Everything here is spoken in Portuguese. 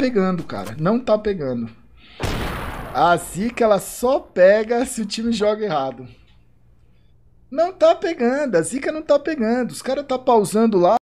pegando, cara. Não tá pegando. A assim zica, ela só pega se o time joga errado. Não tá pegando, a zica não tá pegando. Os caras tá pausando lá.